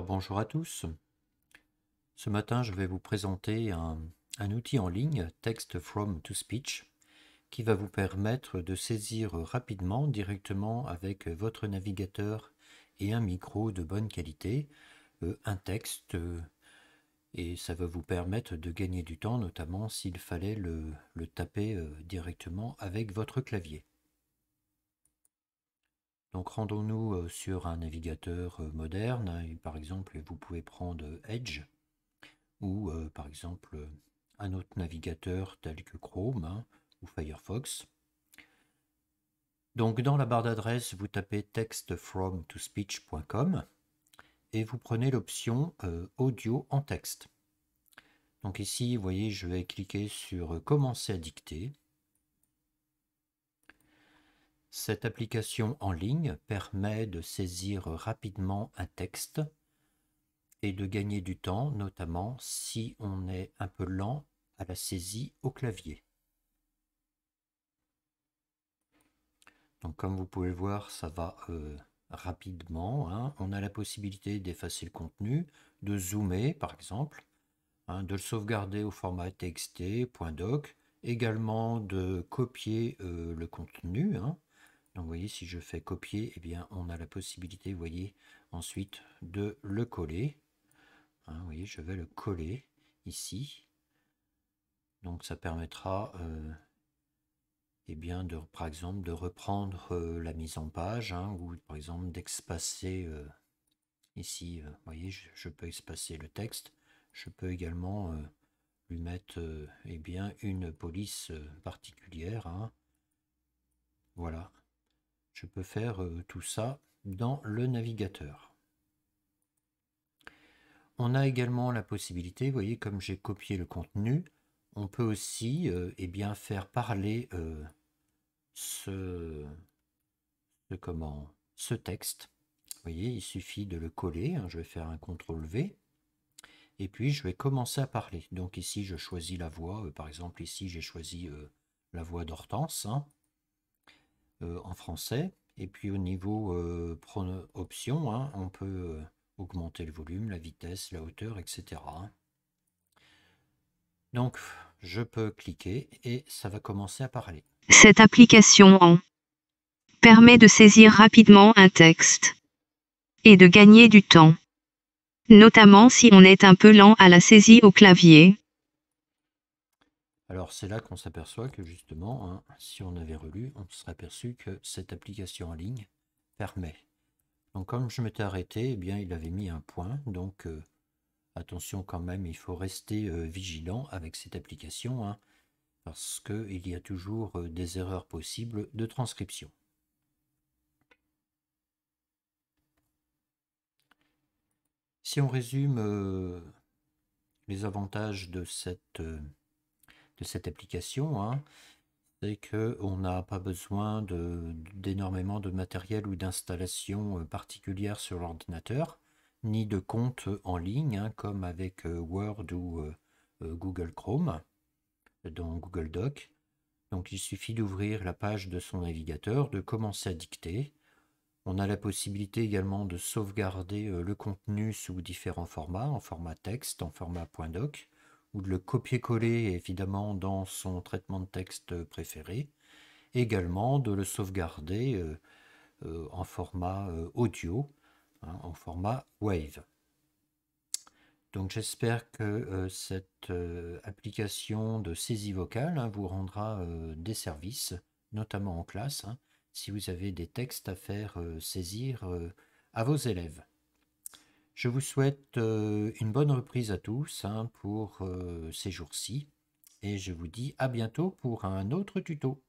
bonjour à tous. Ce matin, je vais vous présenter un, outil en ligne, Text From to Speech, qui va vous permettre de saisir rapidement, directement avec votre navigateur et un micro de bonne qualité, euh, un texte euh, et ça va vous permettre de gagner du temps, notamment s'il fallait le taper euh, directement avec votre clavier. Donc rendons-nous euh, sur un navigateur euh, moderne. par exemple, vous pouvez prendre euh, Edge ou par exemple un autre navigateur tel que Chrome hein, ou Firefox. Donc dans la barre d'adresse, vous tapez textfromtospeech.com et vous prenez l'option audio en texte. Donc ici, vous voyez, je vais cliquer sur commencer à dicter. Cette application en ligne permet de saisir rapidement un texte et de gagner du temps, notamment si on est un peu lent à la saisie au clavier. Donc comme vous pouvez le voir, ça va euh, rapidement. Hein. On a la possibilité d'effacer le contenu, de zoomer par exemple, hein, de le sauvegarder au format txt.doc, .doc, également de copier euh, le contenu. Hein. Donc vous voyez, si je fais copier, et eh bien on a la possibilité, vous voyez, ensuite de le coller. Hein, vous voyez, je vais le coller ici. Donc ça permettra, euh, eh bien, par exemple, de reprendre euh, la mise en page, hein, ou par exemple d'espacer euh, ici. vous voyez, je, peux espacer le texte. Je peux également lui mettre et eh bien, une police particulière. Hein. Voilà. Je peux faire euh, tout ça dans le navigateur. On a également la possibilité, vous voyez, comme j'ai copié le contenu, on peut aussi euh, eh bien, faire parler euh, ce, comment, ce texte. Vous voyez, il suffit de le coller. Hein, je vais faire un CTRL V. Et puis, je vais commencer à parler. Donc ici, je choisis la voix. par exemple, ici, j'ai choisi la voix d'Hortense. Hein. Euh, en français. Et puis au niveau euh, option, hein, on peut euh, augmenter le volume, la vitesse, la hauteur, etc. Donc je peux cliquer et ça va commencer à parler. Cette application en permet de saisir rapidement un texte et de gagner du temps, notamment si on est un peu lent à la saisie au clavier. Alors c'est là qu'on s'aperçoit que justement, hein, si on avait relu, on serait aperçu que cette application en ligne permet. Donc comme je m'étais arrêté, eh bien il avait mis un point, donc euh, attention quand même, il faut rester euh, vigilant avec cette application, hein, parce qu'il y a toujours euh, des erreurs possibles de transcription. Si on résume les avantages de cette de cette application. Hein, c'est qu'on n'a pas besoin d'énormément de, matériel ou d'installation euh, particulière sur l'ordinateur, ni de compte en ligne, hein, comme avec euh, Word ou euh, Google Chrome, dans Google Doc. Donc il suffit d'ouvrir la page de son navigateur, de commencer à dicter. On a la possibilité également de sauvegarder le contenu sous différents formats, en format texte, en format .doc ou de le copier-coller évidemment dans son traitement de texte préféré, également de le sauvegarder euh, euh, en format euh, audio, hein, en format Wave. Donc j'espère que cette application de saisie vocale hein, vous rendra des services, notamment en classe, hein, si vous avez des textes à faire saisir à vos élèves. Je vous souhaite euh, une bonne reprise à tous hein, pour euh, ces jours-ci et je vous dis à bientôt pour un autre tuto.